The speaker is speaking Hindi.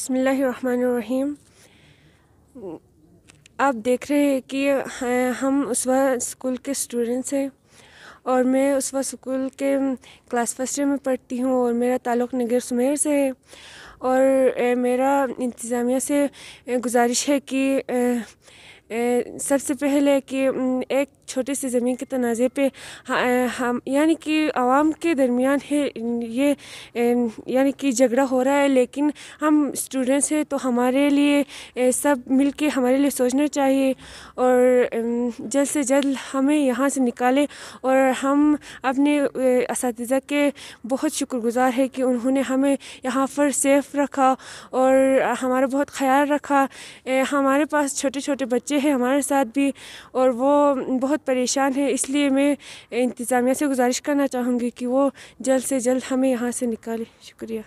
बसमीम आप देख रहे हैं कि हम उस स्कूल के स्टूडेंट्स हैं और मैं उस स्कूल के क्लास फर्स्ट ईयर में पढ़ती हूँ और मेरा ताल्लुक़ नगर सुमेर से है और मेरा इंतज़ामिया से गुजारिश है कि सबसे पहले कि एक छोटे से ज़मीन के तनाज़े पे हम यानी कि आवाम के दरमियान है ये यानी कि झगड़ा हो रहा है लेकिन हम स्टूडेंट्स हैं तो हमारे लिए सब मिल के हमारे लिए सोचना चाहिए और जल्द से जल्द हमें यहाँ से निकालें और हम अपने इस के बहुत शुक्रगुज़ार है कि उन्होंने हमें यहाँ पर सेफ़ रखा और हमारा बहुत ख्याल रखा हमारे पास छोटे छोटे बच्चे हैं हमारे साथ भी और वो बहुत बहुत परेशान है इसलिए मैं इंतज़ामिया से गुजारिश करना चाहूँगी कि वो जल्द से जल्द हमें यहाँ से निकालें शुक्रिया